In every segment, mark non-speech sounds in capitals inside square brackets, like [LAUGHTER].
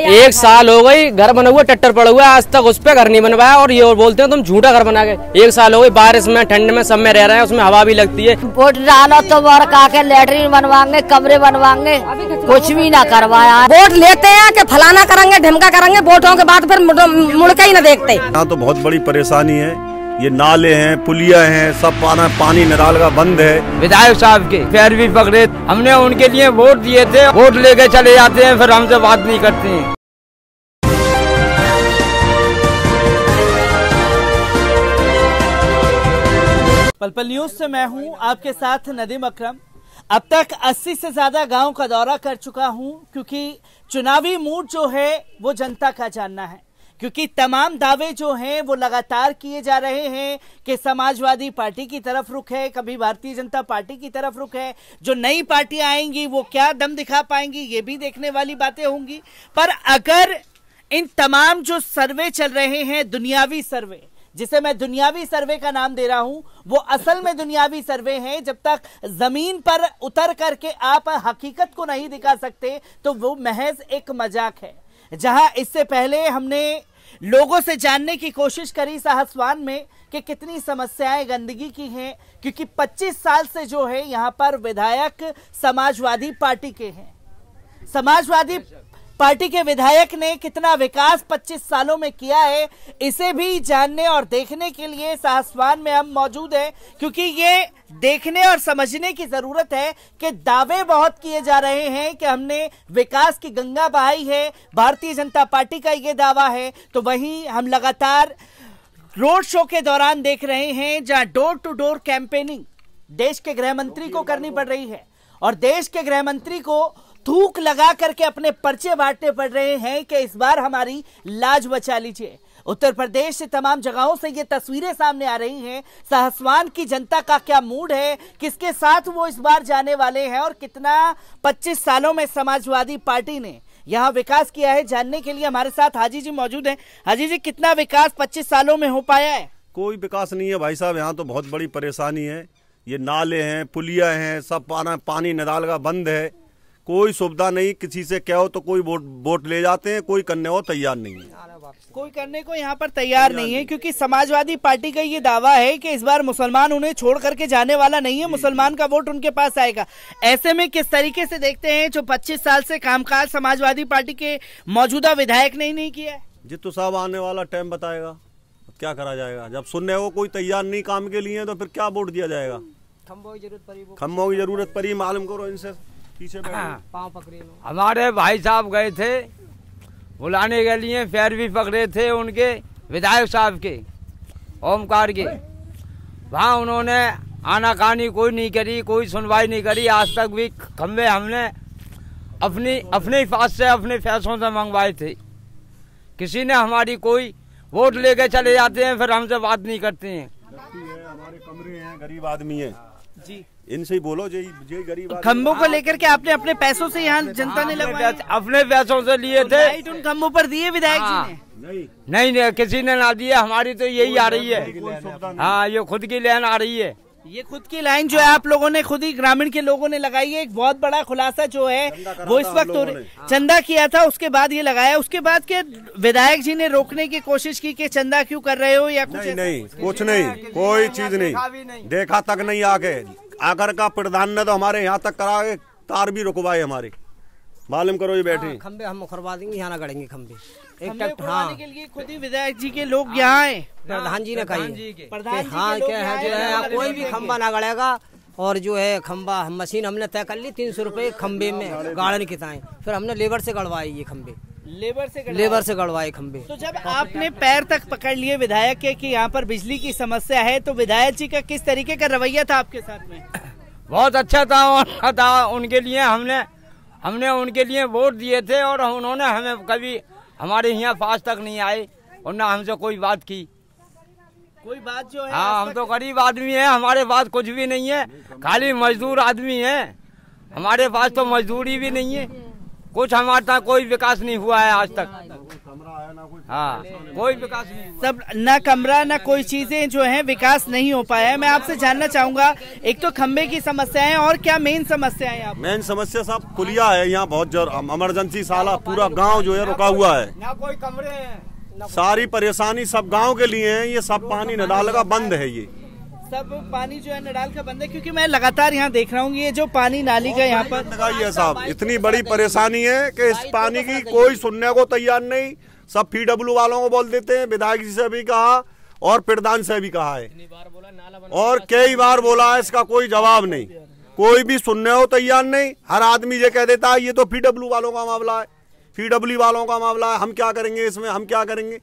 एक साल हो गई घर बना हुआ टट्टर पड़ा हुआ आज तक उस पर घर नहीं बनवाया और ये और बोलते हैं तुम झूठा घर बना गए एक साल हो गई बारिश में ठंड में सब में रह रहे हैं उसमें हवा भी लगती है वोट डालो तो वर्क आके लेटरिन बनवाएंगे कमरे बनवाएंगे कुछ भी ना करवाया वोट लेते हैं कि फलाना करेंगे ढिमका करेंगे वोटों के बाद फिर मुड़के ही ना देखते यहाँ तो बहुत बड़ी परेशानी है ये नाले हैं पुलिया हैं सब पाना पानी नाल का बंद है विधायक साहब के पैर भी पकड़े हमने उनके लिए वोट दिए थे वोट लेके चले जाते हैं फिर हमसे बात नहीं करते हैं पल पल न्यूज से मैं हूं आपके साथ नदीम अकरम अब तक 80 से ज्यादा गांव का दौरा कर चुका हूं क्योंकि चुनावी मूड जो है वो जनता का जानना है क्योंकि तमाम दावे जो हैं वो लगातार किए जा रहे हैं कि समाजवादी पार्टी की तरफ रुख है कभी भारतीय जनता पार्टी की तरफ रुख है जो नई पार्टियां आएंगी वो क्या दम दिखा पाएंगी ये भी देखने वाली बातें होंगी पर अगर इन तमाम जो सर्वे चल रहे हैं दुनियावी सर्वे जिसे मैं दुनियावी सर्वे का नाम दे रहा हूं वो असल में दुनियावी सर्वे हैं जब तक जमीन पर उतर करके आप हकीकत को नहीं दिखा सकते तो वो महज एक मजाक है जहां इससे पहले हमने लोगों से जानने की कोशिश करी साहसवान में कि कितनी समस्याएं गंदगी की हैं क्योंकि 25 साल से जो है यहां पर विधायक समाजवादी पार्टी के हैं समाजवादी पार्टी के विधायक ने कितना विकास 25 सालों में किया है इसे भी जानने और देखने के लिए सासवान में हम मौजूद हैं क्योंकि ये देखने और समझने की जरूरत है कि दावे बहुत किए जा रहे हैं कि हमने विकास की गंगा बहाई है भारतीय जनता पार्टी का ये दावा है तो वहीं हम लगातार रोड शो के दौरान देख रहे हैं जहां डोर टू डोर कैंपेनिंग देश के गृह मंत्री को करनी पड़ रही है और देश के गृह मंत्री को थूक लगा करके अपने पर्चे बांटने पड़ रहे हैं कि इस बार हमारी लाज बचा लीजिए उत्तर प्रदेश से तमाम जगहों से ये तस्वीरें सामने आ रही हैं सहसवान की जनता का क्या मूड है किसके साथ वो इस बार जाने वाले हैं और कितना 25 सालों में समाजवादी पार्टी ने यहाँ विकास किया है जानने के लिए हमारे साथ हाजी जी मौजूद हैं हाजी जी कितना विकास 25 सालों में हो पाया है कोई विकास नहीं है भाई साहब यहाँ तो बहुत बड़ी परेशानी है ये नाले हैं पुलिया हैं सब पाना पानी नदाल का बंद है कोई सुविधा नहीं किसी से क्या हो तो कोई वोट वोट ले जाते हैं कोई करने हो तैयार नहीं है कोई करने को यहाँ पर तैयार नहीं है क्योंकि समाजवादी पार्टी का ये दावा है कि इस बार मुसलमान उन्हें छोड़ करके जाने वाला नहीं है मुसलमान का वोट उनके पास आएगा ऐसे में किस तरीके से देखते हैं जो 25 साल से कामकाज समाजवादी पार्टी के मौजूदा विधायक ने ही नहीं किया जितू साहब आने वाला टाइम बताएगा क्या करा जाएगा जब सुनने वो कोई तैयार नहीं काम के लिए तो फिर क्या वोट दिया जाएगा खम्भों की जरूरत पड़ी खम्भों की जरूरत पड़ी मालूम करो इनसे पीछे हाँ। पाँव पकड़े हमारे भाई साहब गए थे बुलाने के लिए पैर भी पकड़े थे उनके विधायक साहब के ओमकार के वहाँ उन्होंने आनाकानी कोई नहीं करी कोई सुनवाई नहीं करी आज तक भी खम्भे हमने अपनी अपने हिफाज से अपने फैसलों से मंगवाए थे किसी ने हमारी कोई वोट लेके चले जाते हैं फिर हमसे बात नहीं करते हैं है, हमारे कमरे हैं गरीब आदमी है जी इनसे ही बोलो जी जो गरीब खम्भों को हाँ। लेकर के आपने अपने पैसों से यहाँ जनता ने लगवाया अपने पैसों से लिए थे उन खम्भों पर दिए विधायक जी हाँ। नहीं नहीं नहीं किसी ने ना दिया हमारी तो यही आ रही है हाँ ये खुद की लाइन आ रही है ये खुद की लाइन जो है आप लोगों ने खुद ही ग्रामीण के लोगों ने लगाई है एक बहुत बड़ा खुलासा जो है वो इस वक्त हाँ। चंदा किया था उसके बाद ये लगाया उसके बाद के विधायक जी ने रोकने की कोशिश की कि चंदा क्यों कर रहे हो या कुछ नहीं, नहीं कुछ नहीं कोई चीज नहीं देखा तक नहीं आके आकर का प्रधान ने तो हमारे यहाँ तक करा के तार भी रुकवाए हमारे मालूम करो ये हाँ, बैठे खम्बे हम उखरवा देंगे यहाँ ना गड़ेंगे खम्बे एक टक हाँ खुद ही विधायक जी के लोग यहाँ आए हाँ, प्रधान जी ने कही हाँ क्या है जो है कोई भी खम्बा ना गड़ेगा और जो है खम्बा मशीन हमने तय कर ली तीन सौ रुपये खम्बे में गाड़न किताएं फिर हमने लेबर से गड़वाए ये खम्बे लेबर से लेबर से गड़वाए खम्बे तो जब आपने पैर तक पकड़ लिए विधायक के कि यहाँ पर बिजली की समस्या है तो विधायक जी का किस तरीके का रवैया था आपके साथ में [COUGHS] बहुत अच्छा था और था उनके लिए हमने हमने उनके लिए वोट दिए थे और उन्होंने हमें कभी हमारे यहाँ पास तक नहीं आए और न हमसे कोई बात की कोई बात जो है हाँ हम तो गरीब आदमी है हमारे पास कुछ भी नहीं है खाली मजदूर आदमी है हमारे पास तो मजदूरी भी नहीं है कुछ हमारे साथ कोई विकास नहीं हुआ है आज तक हाँ कोई विकास नहीं सब ना कमरा ना कोई चीजें जो है विकास नहीं हो पाया है मैं आपसे जानना चाहूंगा एक तो खम्बे की समस्या है और क्या मेन समस्या है मेन समस्या साहब पुलिया है यहाँ बहुत इमरजेंसी साला पूरा गाँव जो है रुका हुआ है ना कोई कमरे हैं सारी परेशानी सब गाँव के लिए है ये सब पानी नदालगा बंद है ये सब पानी जो है नडाल का बंद है क्योंकि मैं लगातार यहाँ देख रहा हूँ ये जो पानी नाली का यहाँ पर लगाइए साहब इतनी बड़ी परेशानी है कि इस तो पानी की कोई सुनने को तैयार नहीं सब पीडब्ल्यू वालों को बोल देते हैं विधायक जी से भी कहा और प्रधान से भी कहा है और कई बार बोला है इसका कोई जवाब नहीं कोई भी सुनने हो तैयार नहीं हर आदमी ये कह देता है ये तो पीडब्ल्यू वालों का मामला है पीडब्ल्यू वालों का मामला है हम क्या करेंगे इसमें हम क्या करेंगे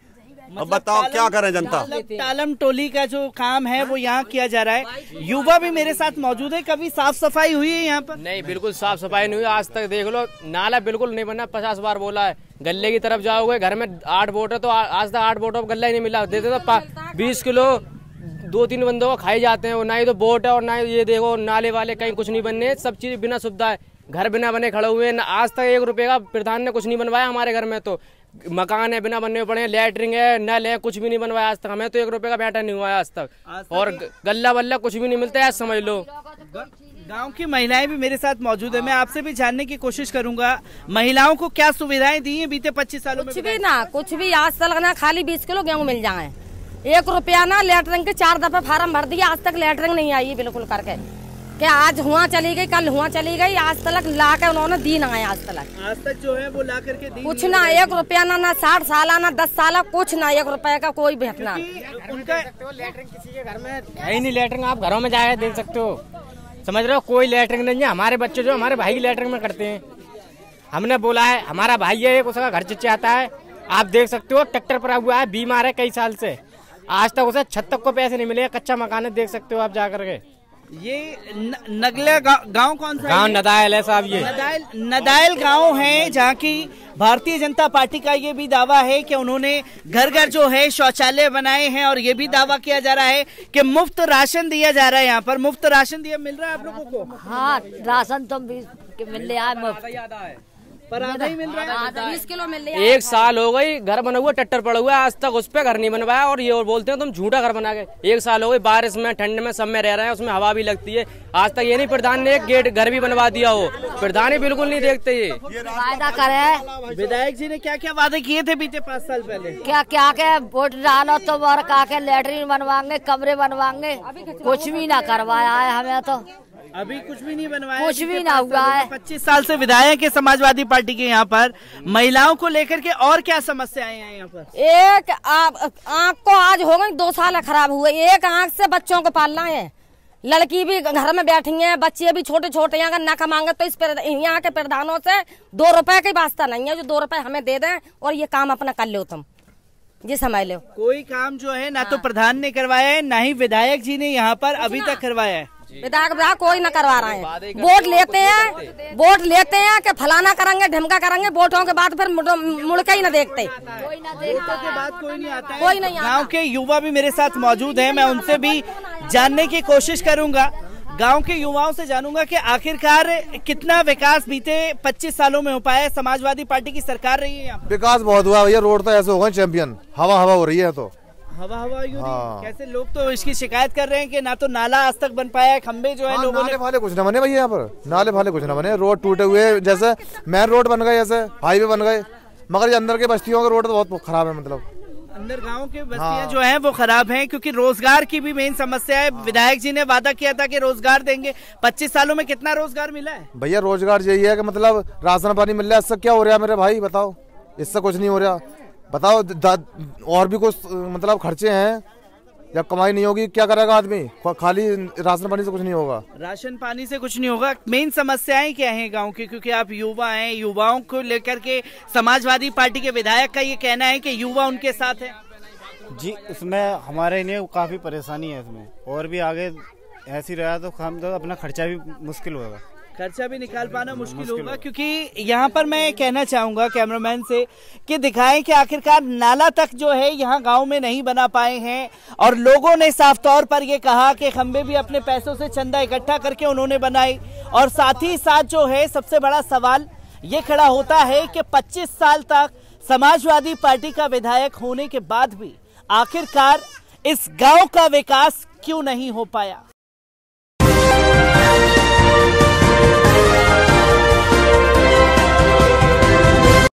मतलब अब बताओ क्या करे जनता तालम टोली का जो काम है वो यहाँ किया जा रहा है युवा भी मेरे साथ मौजूद है कभी साफ सफाई हुई है यहाँ पर नहीं बिल्कुल साफ सफाई नहीं हुई आज तक देख लो नाला बिल्कुल नहीं बना पचास बार बोला है गले की तरफ जाओगे घर में आठ बोट है तो आज तक आठ बोटों गला ही नहीं मिला देते तो बीस किलो दो तीन बंदों को खाए जाते हैं ना ही तो बोट है और ना ये देखो नाले वाले कहीं कुछ नहीं बनने सब चीज़ बिना सुविधा है घर बिना बने खड़े हुए हैं आज तक एक रुपए का प्रधान ने कुछ नहीं बनवाया हमारे घर में तो मकान है बिना बनने पड़े लेटरिंग है नल है कुछ भी नहीं बनवाया आज तक हमें तो एक रुपए का बैठा नहीं हुआ है आज तक और तो- गल्ला बल्ला कुछ भी नहीं मिलता है समझ लो गांव की महिलाएं भी मेरे साथ मौजूद है मैं आपसे भी जानने की कोशिश करूंगा महिलाओं को क्या सुविधाएं दी है बीते पच्चीस सालों कुछ में भी ना कुछ भी आज तक ना खाली बीस किलो गेहूँ मिल जाए एक रुपया ना लेटरिंग के चार दफा फार्म भर दिया आज तक लेटरिंग नहीं आई बिल्कुल करके कि आज हुआ चली गई कल हुआ चली गई आज तक ला के उन्होंने दी ना आज तक आज तक जो है वो ला करके दी कुछ ना एक रुपया ना ना साठ साल ना दस साल कुछ ना एक रुपया का कोई भी अपना घर में है नहीं लेटरिन आप घरों में जाए देख सकते हो समझ रहे हो कोई लेटरिन नहीं है हमारे बच्चे जो हमारे भाई की लेटरिन में करते हैं हमने बोला है हमारा भाई है एक उसका घर चिच्चे आता है आप देख सकते हो ट्रैक्टर पर हुआ है बीमार है कई साल से आज तक उसे छत तक को पैसे नहीं मिले कच्चा मकान है देख सकते हो आप जाकर के ये न, नगला गांव कौन सा गांव नदायल है साहब ये नदायल नदायल गांव है जहाँ की भारतीय जनता पार्टी का ये भी दावा है कि उन्होंने घर घर जो है शौचालय बनाए हैं और ये भी दावा किया जा रहा है कि मुफ्त राशन दिया जा रहा है यहाँ पर मुफ्त राशन दिया मिल रहा है आप लोगों को हाँ राशन तो मिल रहा है ही मिल रहा है बीस किलो मिल है एक साल हो गई घर बना हुआ टट्टर पड़ा हुआ आज तक उस पर घर नहीं बनवाया और ये और बोलते हैं तुम झूठा घर बना गए एक साल हो गई बारिश में ठंड में सब में रह रहे हैं उसमें हवा भी लगती है आज तक ये नहीं प्रधान ने एक गेट घर भी बनवा दिया हो प्रधान ही बिल्कुल नहीं देखते ये वादा करे विधायक जी ने क्या क्या वादे किए थे बीते पाँच साल पहले क्या क्या क्या वोट डालो तो और क्या लेटरिन बनवाएंगे कमरे बनवाएंगे कुछ भी ना करवाया है हमें तो अभी कुछ भी नहीं बनवाया कुछ भी ना हुआ है पच्चीस साल से विधायक है समाजवादी पार्टी के यहाँ पर महिलाओं को लेकर के और क्या समस्याएं हैं यहाँ पर एक आँख को आज हो गई दो साल खराब हुए एक आँख से बच्चों को पालना है लड़की भी घर में बैठी है बच्चे भी छोटे छोटे हैं अगर न कमाएंगे तो इस यहाँ के प्रधानों से दो रुपए के वास्ता नहीं है जो दो रुपए हमें दे दें और ये काम अपना कर लो तुम जी समझ लो कोई काम जो है ना तो हाँ। तो प्रधान ने करवाया है ना ही विधायक जी ने यहाँ पर अभी तक करवाया है विधायक विधायक कोई ना करवा रहे हैं वोट लेते हैं वोट लेते हैं कि फलाना करेंगे ढमका करेंगे वोटों के बाद फिर मुड़ के ही ना देखते कोई नहीं गाँव के युवा भी मेरे साथ मौजूद है मैं उनसे भी जानने की कोशिश करूंगा गांव के युवाओं से जानूंगा कि आखिरकार कितना विकास बीते 25 सालों में हो पाया समाजवादी पार्टी की सरकार रही है विकास बहुत हुआ भैया रोड तो ऐसे हो गए चैंपियन हवा हवा हो रही है तो हवा हवा हाँ। कैसे लोग तो इसकी शिकायत कर रहे हैं कि ना तो नाला आज तक बन पाया है खम्बे जो है हाँ, लोगों नाले फाले कुछ ना बने भैया यहाँ पर नाले फाले कुछ ना बने रोड टूटे हुए जैसे मेन रोड बन गए जैसे हाईवे बन गए मगर ये अंदर के बस्तियों के रोड तो बहुत खराब है मतलब अंदर गाँव के बस्तियां हाँ। जो है वो खराब हैं क्योंकि रोजगार की भी मेन समस्या है हाँ। विधायक जी ने वादा किया था कि रोजगार देंगे 25 सालों में कितना रोजगार मिला है भैया रोजगार यही है कि मतलब राशन पानी मिल रहा है इससे क्या हो रहा है मेरे भाई बताओ इससे कुछ नहीं हो रहा बताओ और भी कुछ मतलब खर्चे हैं जब कमाई नहीं होगी क्या करेगा आदमी खाली राशन पानी से कुछ नहीं होगा राशन पानी से कुछ नहीं होगा मेन समस्याएं क्या है गाँव की क्योंकि आप युवा हैं युवाओं को लेकर के समाजवादी पार्टी के विधायक का ये कहना है कि युवा उनके साथ है जी इसमें हमारे लिए काफ़ी परेशानी है इसमें और भी आगे ऐसी रहा तो हम तो अपना खर्चा भी मुश्किल होगा खर्चा भी निकाल पाना मुश्किल होगा क्योंकि यहाँ पर मैं कहना चाहूंगा कैमरामैन से कि दिखाएं कि आखिरकार नाला तक जो है यहाँ गांव में नहीं बना पाए हैं और लोगों ने साफ तौर पर यह कहा कि खम्बे भी अपने पैसों से चंदा इकट्ठा करके उन्होंने बनाई और साथ ही साथ जो है सबसे बड़ा सवाल ये खड़ा होता है कि पच्चीस साल तक समाजवादी पार्टी का विधायक होने के बाद भी आखिरकार इस गाँव का विकास क्यों नहीं हो पाया